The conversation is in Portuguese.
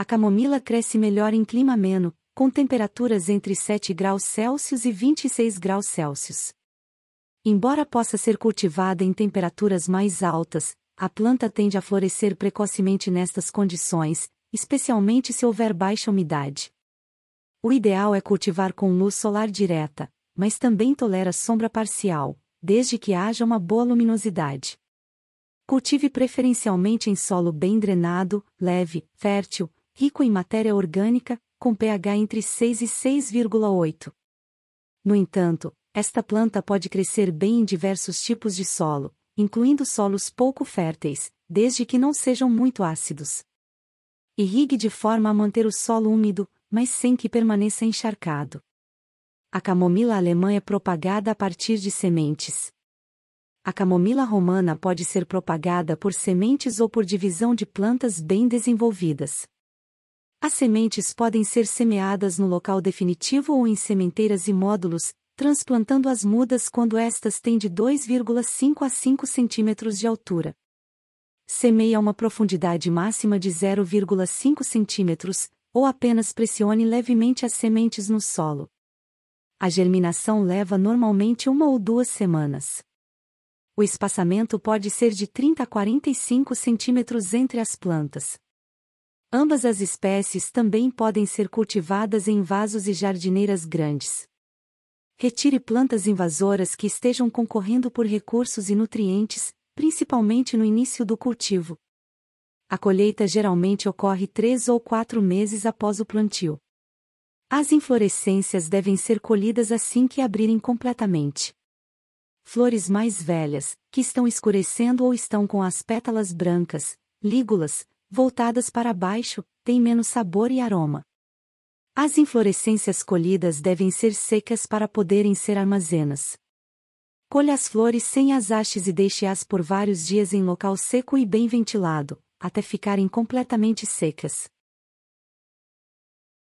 A camomila cresce melhor em clima ameno, com temperaturas entre 7 graus Celsius e 26 graus Celsius. Embora possa ser cultivada em temperaturas mais altas, a planta tende a florescer precocemente nestas condições, especialmente se houver baixa umidade. O ideal é cultivar com luz solar direta, mas também tolera sombra parcial, desde que haja uma boa luminosidade. Cultive preferencialmente em solo bem drenado, leve, fértil, rico em matéria orgânica, com pH entre 6 e 6,8. No entanto, esta planta pode crescer bem em diversos tipos de solo, incluindo solos pouco férteis, desde que não sejam muito ácidos. Irrigue de forma a manter o solo úmido, mas sem que permaneça encharcado. A camomila alemã é propagada a partir de sementes. A camomila romana pode ser propagada por sementes ou por divisão de plantas bem desenvolvidas. As sementes podem ser semeadas no local definitivo ou em sementeiras e módulos, transplantando as mudas quando estas têm de 2,5 a 5 centímetros de altura. Semeie a uma profundidade máxima de 0,5 centímetros, ou apenas pressione levemente as sementes no solo. A germinação leva normalmente uma ou duas semanas. O espaçamento pode ser de 30 a 45 centímetros entre as plantas. Ambas as espécies também podem ser cultivadas em vasos e jardineiras grandes. Retire plantas invasoras que estejam concorrendo por recursos e nutrientes, principalmente no início do cultivo. A colheita geralmente ocorre três ou quatro meses após o plantio. As inflorescências devem ser colhidas assim que abrirem completamente. Flores mais velhas, que estão escurecendo ou estão com as pétalas brancas, lígulas, voltadas para baixo, têm menos sabor e aroma. As inflorescências colhidas devem ser secas para poderem ser armazenas. Colhe as flores sem as hastes e deixe-as por vários dias em local seco e bem ventilado, até ficarem completamente secas.